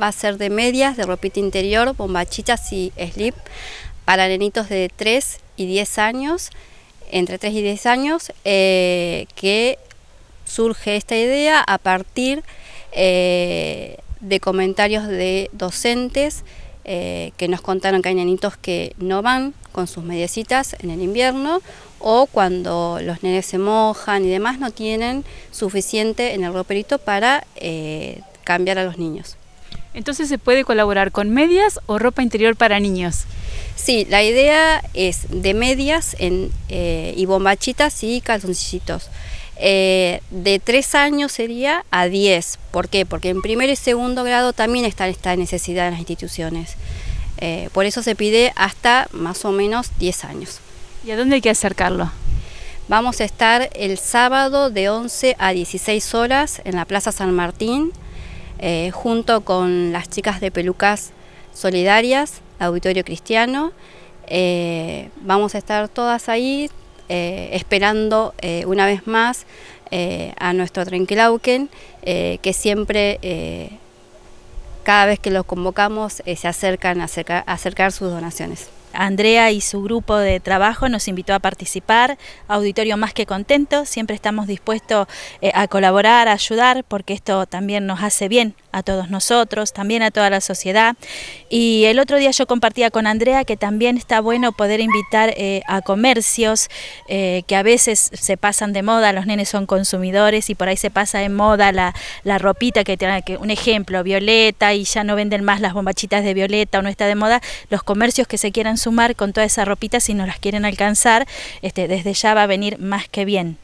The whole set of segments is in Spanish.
va a ser de medias, de ropita interior, bombachitas y slip para nenitos de 3 y 10 años, entre 3 y 10 años, eh, que surge esta idea a partir eh, de comentarios de docentes eh, que nos contaron que hay nenitos que no van con sus mediecitas en el invierno o cuando los nenes se mojan y demás no tienen suficiente en el roperito para cambiar a los niños. Entonces se puede colaborar con medias o ropa interior para niños. Sí, la idea es de medias en, eh, y bombachitas y calzoncillitos. Eh, de tres años sería a diez. ¿Por qué? Porque en primer y segundo grado también está esta necesidad en las instituciones. Eh, por eso se pide hasta más o menos diez años. ¿Y a dónde hay que acercarlo? Vamos a estar el sábado de 11 a 16 horas en la Plaza San Martín. Eh, junto con las chicas de Pelucas Solidarias, Auditorio Cristiano. Eh, vamos a estar todas ahí eh, esperando una vez más a nuestro Trenquilauquen, que siempre, cada vez que los convocamos, se acercan a acercar sus donaciones. Andrea y su grupo de trabajo nos invitó a participar, auditorio más que contento, siempre estamos dispuestos eh, a colaborar, a ayudar, porque esto también nos hace bien a todos nosotros, también a toda la sociedad. Y el otro día yo compartía con Andrea que también está bueno poder invitar eh, a comercios eh, que a veces se pasan de moda, los nenes son consumidores y por ahí se pasa de moda la, la ropita que tiene, que, un ejemplo, violeta y ya no venden más las bombachitas de violeta o no está de moda, los comercios que se quieran sumar con toda esa ropita si no las quieren alcanzar, este, desde ya va a venir más que bien.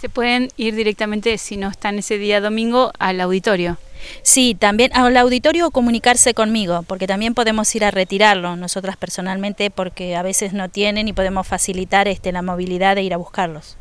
Se pueden ir directamente, si no están ese día domingo, al auditorio. Sí, también al auditorio comunicarse conmigo, porque también podemos ir a retirarlo, nosotras personalmente, porque a veces no tienen y podemos facilitar este, la movilidad de ir a buscarlos.